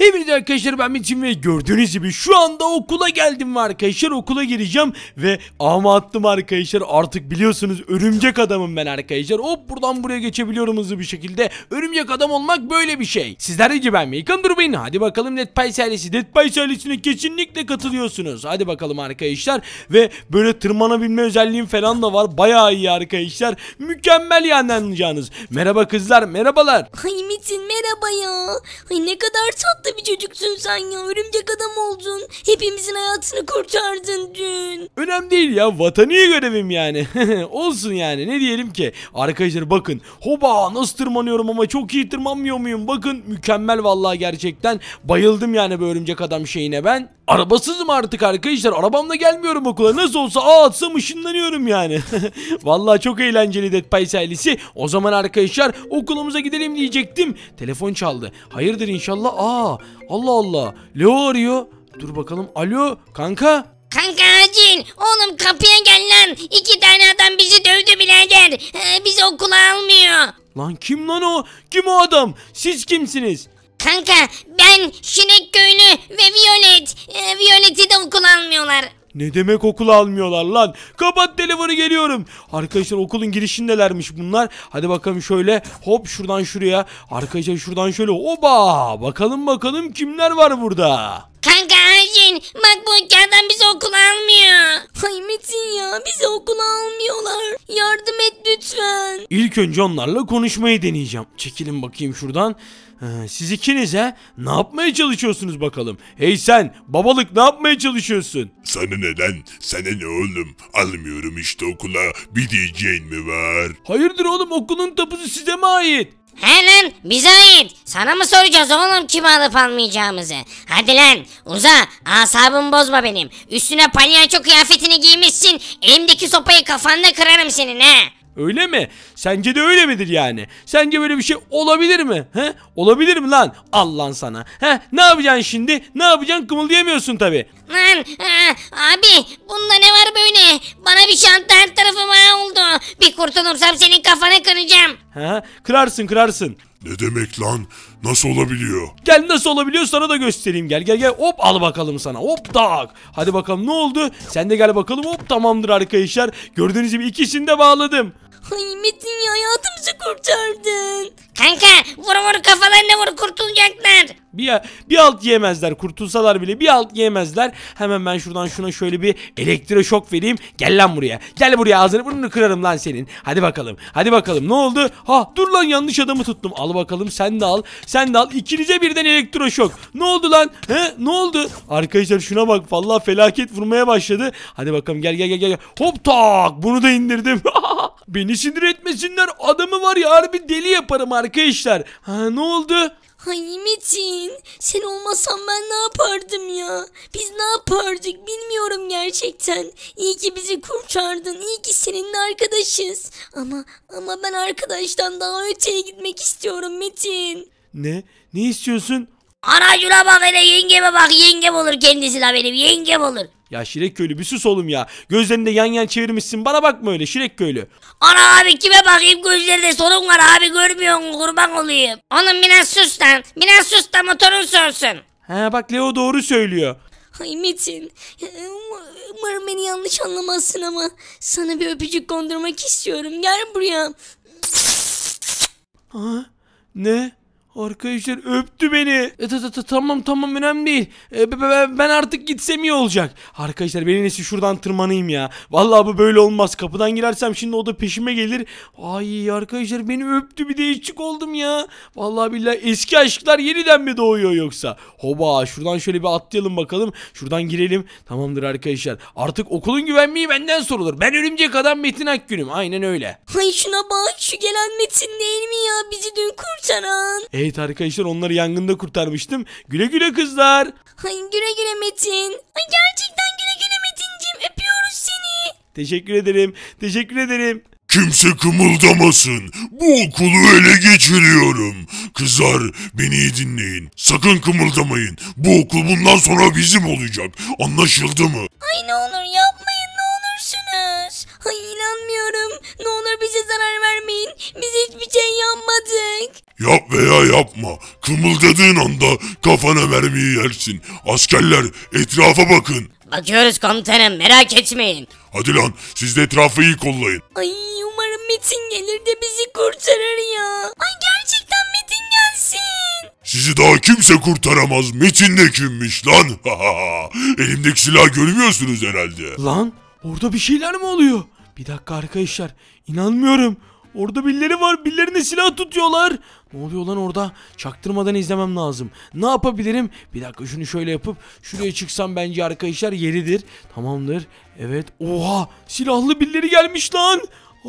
Hepinize arkadaşlar ben Metin ve gördüğünüz gibi şu anda okula geldim arkadaşlar okula gireceğim ve ama attım arkadaşlar artık biliyorsunuz örümcek adamım ben arkadaşlar hop buradan buraya geçebiliyorum hızlı bir şekilde örümcek adam olmak böyle bir şey sizler de ben Mekan durmayın hadi bakalım Netpay serisi Netpay serisine kesinlikle katılıyorsunuz hadi bakalım arkadaşlar ve böyle tırmanabilme özelliğim falan da var baya iyi arkadaşlar mükemmel yanlanacağınız merhaba kızlar merhabalar Ay Metin merhaba ya Ay ne kadar tatlı tatlı bir çocuksun sen ya. Örümcek adam oldun. Hepimizin hayatını kurtardın dün. Önemli değil ya. Vatani görevim yani. Olsun yani. Ne diyelim ki? Arkadaşlar bakın. Hoba nasıl tırmanıyorum ama çok iyi tırmanmıyor muyum? Bakın mükemmel vallahi gerçekten. Bayıldım yani bu örümcek adam şeyine ben. Arabasızım artık arkadaşlar. Arabamla gelmiyorum okula. Nasıl olsa ağ atsam ışınlanıyorum yani. Vallahi çok eğlenceli Dead Pies O zaman arkadaşlar okulumuza gidelim diyecektim. Telefon çaldı. Hayırdır inşallah. Aa Allah Allah. Leo arıyor. Dur bakalım. Alo kanka. Kanka acil. Oğlum kapıya gel lan. İki tane adam bizi dövdü birader. Ee, bizi okula almıyor. Lan kim lan o? Kim o adam? Siz kimsiniz? Kanka ben Şinek Köylü ve Violet. Ee, Violet'i de okula almıyorlar. Ne demek okul almıyorlar lan? Kapat telefonu geliyorum. Arkadaşlar okulun girişindelermiş bunlar. Hadi bakalım şöyle hop şuradan şuraya. Arkadaşlar şuradan şöyle oba. Bakalım bakalım kimler var burada? Kanka bak bu iki bizi okula almıyor. Ay Metin ya bizi okula almıyorlar. Yardım et lütfen. İlk önce onlarla konuşmayı deneyeceğim. Çekilin bakayım şuradan. Ee, siz ikinize ne yapmaya çalışıyorsunuz bakalım? Hey sen babalık ne yapmaya çalışıyorsun? Sana ne lan? Sana ne oğlum? Almıyorum işte okula. Bir diyeceğin mi var? Hayırdır oğlum okulun tapusu size mi ait? He lan bize ait. Sana mı soracağız oğlum kim alıp almayacağımızı? Hadi lan uza asabımı bozma benim. Üstüne palyaço kıyafetini giymişsin. Elimdeki sopayı kafanda kırarım senin he. Öyle mi? Sence de öyle midir yani? Sence böyle bir şey olabilir mi? He? Olabilir mi lan? Allah'ın sana. He? Ne yapacaksın şimdi? Ne yapacaksın? Kımıldayamıyorsun tabi. Lan aa, abi bunda ne var böyle? Bana bir şantaj tarafı var bir kurtulursam senin kafanı kıracağım. Ha? Kırarsın kırarsın. Ne demek lan? Nasıl olabiliyor? Gel nasıl olabiliyor sana da göstereyim. Gel gel gel. Hop al bakalım sana. Hop tak. Hadi bakalım ne oldu? Sen de gel bakalım. Hop tamamdır arkadaşlar. Gördüğünüz gibi ikisini de bağladım. Ay Metin ya hayatımızı kurtardın. Kanka vur vur kafalarına vur kurtulacaklar. Bir, bir alt yemezler kurtulsalar bile bir alt yemezler. Hemen ben şuradan şuna şöyle bir elektro şok vereyim. Gel lan buraya. Gel buraya ağzını burnunu kırarım lan senin. Hadi bakalım. Hadi bakalım ne oldu? Ha dur lan yanlış adamı tuttum. Al bakalım sen de al. Sen de al. İkinize birden şok. Ne oldu lan? He ne oldu? Arkadaşlar şuna bak. Vallahi felaket vurmaya başladı. Hadi bakalım gel gel gel gel. Hop tak bunu da indirdim. Beni sinir etmesinler adamı var ya harbi deli yaparım arkadaşlar. Ha ne oldu? Ay sen olmasan ben ne yapardım ya? Biz ne yapardık bilmiyorum gerçekten. İyi ki bizi kurtardın. İyi ki seninle arkadaşız. Ama ama ben arkadaştan daha öteye gitmek istiyorum Metin. Ne? Ne istiyorsun? Ana şuna bak hele yengeme bak yengem olur kendisi la benim yengem olur. Ya Şirek köylü bir sus oğlum ya. Gözlerini de yan yan çevirmişsin. Bana bakma öyle Şirek köylü. Ana abi kime bakayım gözlerinde sorun var abi görmüyor musun kurban olayım. Oğlum biraz sus lan. Biraz sus da motorun sorsun. He bak Leo doğru söylüyor. Ay Metin. Umarım beni yanlış anlamazsın ama sana bir öpücük kondurmak istiyorum. Gel buraya. Ha? Ne? Arkadaşlar öptü beni. E, ta, ta, ta, tamam tamam önemli değil. E, ben, ben artık gitsem iyi olacak. Arkadaşlar benim nesi şuradan tırmanayım ya. Vallahi bu böyle olmaz. Kapıdan girersem şimdi o da peşime gelir. Ay arkadaşlar beni öptü bir değişik oldum ya. Vallahi billahi eski aşklar yeniden mi doğuyor yoksa? Hoba şuradan şöyle bir atlayalım bakalım. Şuradan girelim. Tamamdır arkadaşlar. Artık okulun güvenliği benden sorulur. Ben örümcek adam Metin Akgün'üm. Aynen öyle. Ay şuna bak şu gelen Metin değil mi ya? Bizi dün kurtaran. E, Evet arkadaşlar onları yangında kurtarmıştım. Güle güle kızlar. Ay güle güle Metin. Ay gerçekten güle güle Metincim. Öpüyoruz seni. Teşekkür ederim. Teşekkür ederim. Kimse kımıldamasın. Bu okulu ele geçiriyorum. Kızlar beni iyi dinleyin. Sakın kımıldamayın. Bu okul bundan sonra bizim olacak. Anlaşıldı mı? Ay ne olur yapmayın ne olursunuz. Ay inanmıyorum. Ne olur bize zarar vermeyin. Biz hiçbir şey yapmadık. Yap veya yapma. Kımıldadığın anda kafana mermiyi yersin. Askerler etrafa bakın. Bakıyoruz komutanım merak etmeyin. Hadi lan siz de etrafı iyi kollayın. Ay umarım Metin gelir de bizi kurtarır ya. Ay gerçekten Metin gelsin. Sizi daha kimse kurtaramaz. Metin de kimmiş lan? Elimdeki silah görmüyorsunuz herhalde. Lan orada bir şeyler mi oluyor? Bir dakika arkadaşlar inanmıyorum. Orada birileri var. Birilerine silah tutuyorlar. Ne oluyor lan orada? Çaktırmadan izlemem lazım. Ne yapabilirim? Bir dakika şunu şöyle yapıp şuraya çıksam bence arkadaşlar yeridir. Tamamdır. Evet. Oha! Silahlı birileri gelmiş lan.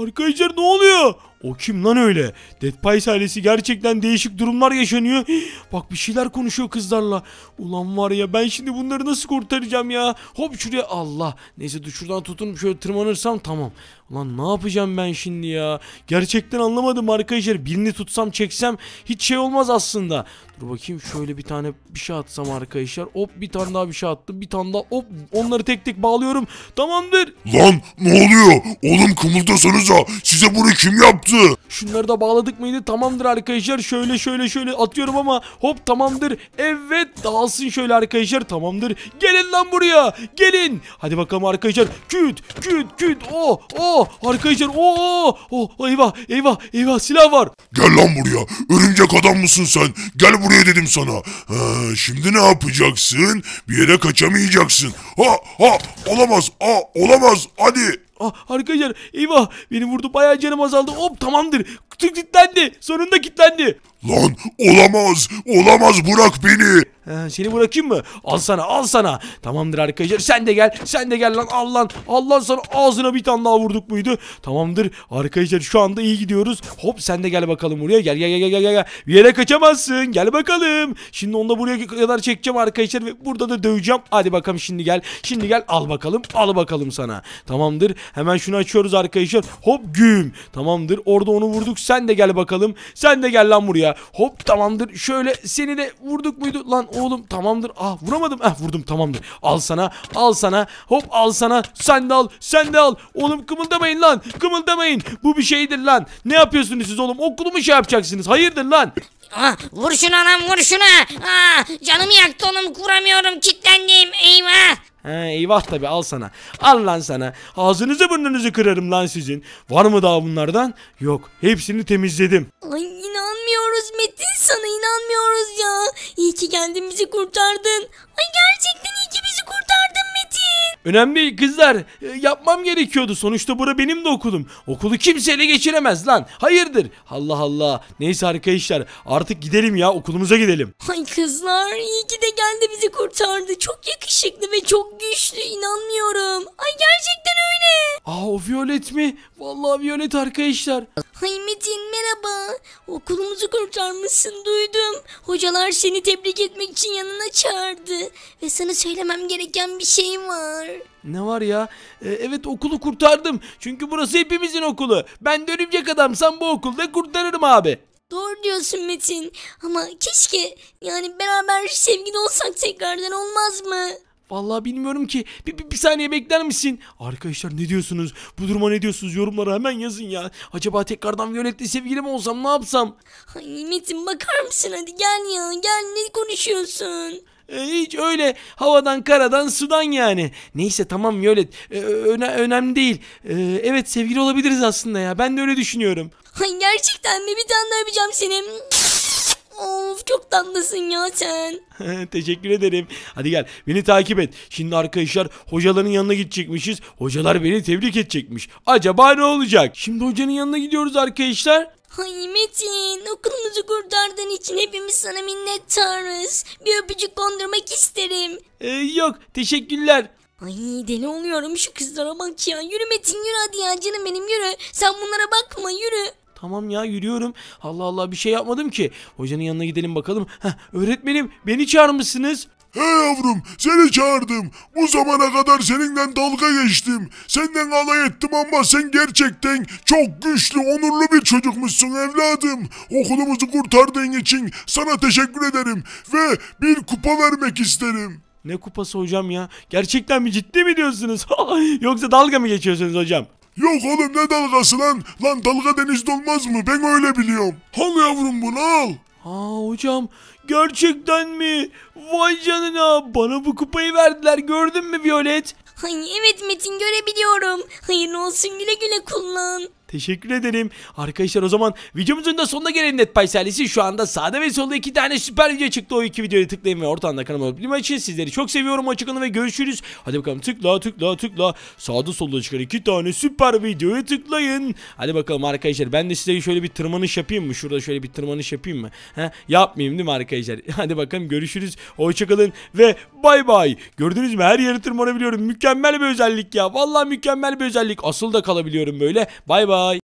Arkadaşlar ne oluyor? O kim lan öyle? Dead Pies ailesi gerçekten değişik durumlar yaşanıyor. Bak bir şeyler konuşuyor kızlarla. Ulan var ya ben şimdi bunları nasıl kurtaracağım ya? Hop şuraya Allah. Neyse şuradan tutunup şöyle tırmanırsam tamam. Lan ne yapacağım ben şimdi ya? Gerçekten anlamadım arkadaşlar. Birini tutsam çeksem hiç şey olmaz aslında. Dur bakayım şöyle bir tane bir şey atsam arkadaşlar. Hop bir tane daha bir şey attım. Bir tane daha hop onları tek tek bağlıyorum. Tamamdır. Lan ne oluyor? Oğlum kımıldasanıza. Size bunu kim yaptı? Şunları da bağladık mıydı? Tamamdır arkadaşlar. Şöyle şöyle şöyle atıyorum ama hop tamamdır. Evet dağılsın şöyle arkadaşlar. Tamamdır. Gelin lan buraya. Gelin. Hadi bakalım arkadaşlar. Küt küt küt. Oh oh arkadaşlar. Oh oh. oh, oh eyvah eyvah eyvah silah var. Gel lan buraya. Örümcek adam mısın sen? Gel buraya dedim sana. Ha, şimdi ne yapacaksın? Bir yere kaçamayacaksın. Ha ha olamaz. Ha olamaz. Hadi. Ah arkadaşlar eyvah beni vurdu bayağı canım azaldı hop tamamdır Kutu kilitlendi. Sonunda kilitlendi. Lan olamaz. Olamaz bırak beni. He, seni bırakayım mı? Al sana al sana. Tamamdır arkadaşlar sen de gel. Sen de gel lan al lan. Al sana ağzına bir tane daha vurduk muydu? Tamamdır arkadaşlar şu anda iyi gidiyoruz. Hop sen de gel bakalım buraya. Gel gel gel gel gel. gel. Bir yere kaçamazsın. Gel bakalım. Şimdi onu da buraya kadar çekeceğim arkadaşlar ve burada da döveceğim. Hadi bakalım şimdi gel. Şimdi gel al bakalım. Al bakalım sana. Tamamdır. Hemen şunu açıyoruz arkadaşlar. Hop güm. Tamamdır. Orada onu vurduk. Sen de gel bakalım. Sen de gel lan buraya. Hop tamamdır. Şöyle seni de vurduk muydu? Lan oğlum tamamdır. Ah vuramadım. Ah vurdum tamamdır. Al sana. Al sana. Hop al sana. Sen de al. Sen de al. Oğlum kımıldamayın lan. Kımıldamayın. Bu bir şeydir lan. Ne yapıyorsunuz siz oğlum? Okulumu şey yapacaksınız. Hayırdır lan? Ah, vur şuna lan, vur şuna. Ah, canımı yaktı oğlum kuramıyorum kilitlendim. Eyvah. He eyvah tabi al sana. Al lan sana. Ağzınızı burnunuzu kırarım lan sizin. Var mı daha bunlardan? Yok. Hepsini temizledim. Ay inanmıyoruz Metin sana inanmıyoruz ya. İyi ki geldin bizi kurtardın. Ay gerçekten iyi ki bizi kurtardın Önemli kızlar. E, yapmam gerekiyordu. Sonuçta bura benim de okulum. Okulu kimse ele geçiremez lan. Hayırdır? Allah Allah. Neyse arkadaşlar artık gidelim ya okulumuza gidelim. Ay kızlar iyi ki de geldi bizi kurtardı. Çok yakışıklı ve çok güçlü inanmıyorum. Ay gerçekten öyle. Aa o Violet mi? Vallahi Violet arkadaşlar. Ay Metin merhaba. Okulumuzu kurtarmışsın duydum. Hocalar seni tebrik etmek için yanına çağırdı. Ve sana söylemem gereken bir şey var ne var ya? Ee, evet okulu kurtardım. Çünkü burası hepimizin okulu. Ben de örümcek adamsam bu okulda kurtarırım abi. Doğru diyorsun Metin. Ama keşke yani beraber sevgili olsak tekrardan olmaz mı? Vallahi bilmiyorum ki. Bir, bir, bir saniye bekler misin? Arkadaşlar ne diyorsunuz? Bu duruma ne diyorsunuz? Yorumlara hemen yazın ya. Acaba tekrardan Violet'le sevgili mi olsam ne yapsam? Ay Metin bakar mısın hadi gel ya. Gel ne konuşuyorsun? E, hiç öyle havadan karadan sudan yani. Neyse tamam Violet e, öne, önemli değil. E, evet sevgili olabiliriz aslında ya ben de öyle düşünüyorum. Ay gerçekten mi bir tane daha yapacağım seni. Of çok tatlısın ya sen. Teşekkür ederim. Hadi gel beni takip et. Şimdi arkadaşlar hocaların yanına gidecekmişiz. Hocalar beni tebrik edecekmiş. Acaba ne olacak? Şimdi hocanın yanına gidiyoruz arkadaşlar. Ay Metin okulumuzu kurtardığın için hepimiz sana minnettarız. Bir öpücük kondurmak isterim. Ee, yok teşekkürler. Ay deli oluyorum şu kızlara bak ya. Yürü Metin yürü hadi ya canım benim yürü. Sen bunlara bakma yürü. Tamam ya yürüyorum. Allah Allah bir şey yapmadım ki. Hocanın yanına gidelim bakalım. Heh, öğretmenim beni çağırmışsınız. He yavrum seni çağırdım. Bu zamana kadar seninle dalga geçtim. Senden alay ettim ama sen gerçekten çok güçlü, onurlu bir çocukmuşsun evladım. Okulumuzu kurtardığın için sana teşekkür ederim ve bir kupa vermek isterim. Ne kupası hocam ya? Gerçekten mi ciddi mi diyorsunuz? Yoksa dalga mı geçiyorsunuz hocam? Yok oğlum ne dalgası lan? Lan dalga denizde olmaz mı? Ben öyle biliyorum. Al yavrum bunu al. Ha hocam gerçekten mi? Vay canına bana bu kupayı verdiler gördün mü Violet? Hayır evet Metin görebiliyorum. Hayırlı olsun güle güle kullan. Teşekkür ederim. Arkadaşlar o zaman videomuzun da sonuna gelelim NetPies ailesi. Şu anda sağda ve solda iki tane süper video çıktı. O iki videoya tıklayın ve ortadan kanalıma abone için sizleri çok seviyorum. Hoşçakalın ve görüşürüz. Hadi bakalım tıkla tıkla tıkla. Sağda solda çıkan iki tane süper videoya tıklayın. Hadi bakalım arkadaşlar ben de size şöyle bir tırmanış yapayım mı? Şurada şöyle bir tırmanış yapayım mı? He? Yapmayayım değil mi arkadaşlar? Hadi bakalım görüşürüz. Hoşçakalın ve bay bay. Gördünüz mü her yeri tırmanabiliyorum. Mükemmel bir özellik ya. Vallahi mükemmel bir özellik. Asıl da kalabiliyorum böyle. Bay bay. Bye.